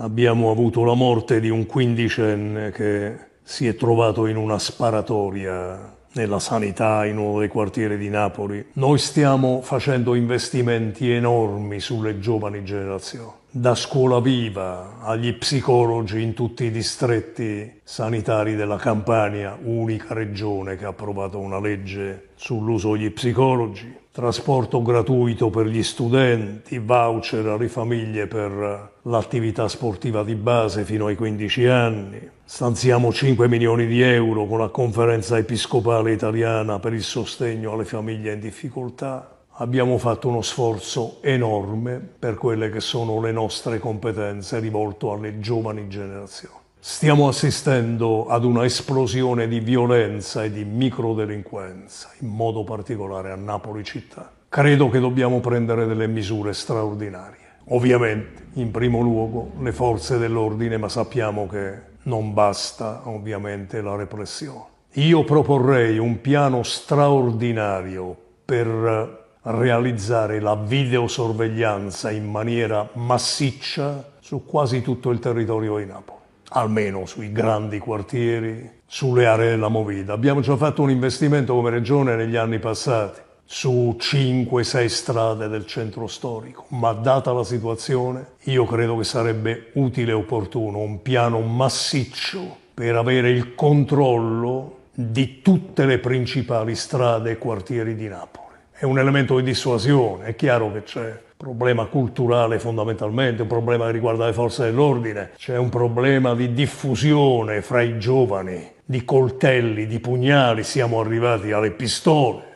abbiamo avuto la morte di un quindicenne che si è trovato in una sparatoria nella sanità in uno dei quartieri di Napoli. Noi stiamo facendo investimenti enormi sulle giovani generazioni da scuola viva agli psicologi in tutti i distretti sanitari della Campania, unica regione che ha approvato una legge sull'uso degli psicologi, trasporto gratuito per gli studenti, voucher alle famiglie per l'attività sportiva di base fino ai 15 anni, stanziamo 5 milioni di euro con la conferenza episcopale italiana per il sostegno alle famiglie in difficoltà abbiamo fatto uno sforzo enorme per quelle che sono le nostre competenze rivolto alle giovani generazioni. Stiamo assistendo ad una esplosione di violenza e di microdelinquenza, in modo particolare a Napoli città. Credo che dobbiamo prendere delle misure straordinarie. Ovviamente, in primo luogo, le forze dell'ordine, ma sappiamo che non basta ovviamente la repressione. Io proporrei un piano straordinario per realizzare la videosorveglianza in maniera massiccia su quasi tutto il territorio di Napoli, almeno sui grandi quartieri, sulle aree della movida. Abbiamo già fatto un investimento come regione negli anni passati su 5-6 strade del centro storico, ma data la situazione io credo che sarebbe utile e opportuno un piano massiccio per avere il controllo di tutte le principali strade e quartieri di Napoli è un elemento di dissuasione, è chiaro che c'è un problema culturale fondamentalmente, un problema che riguarda le forze dell'ordine, c'è un problema di diffusione fra i giovani di coltelli, di pugnali, siamo arrivati alle pistole.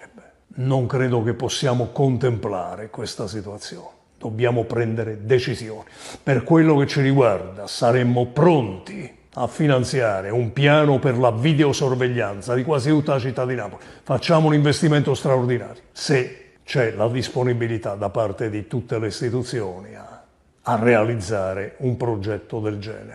Non credo che possiamo contemplare questa situazione. Dobbiamo prendere decisioni. Per quello che ci riguarda saremmo pronti a finanziare un piano per la videosorveglianza di quasi tutta la città di Napoli. Facciamo un investimento straordinario, se c'è la disponibilità da parte di tutte le istituzioni a, a realizzare un progetto del genere.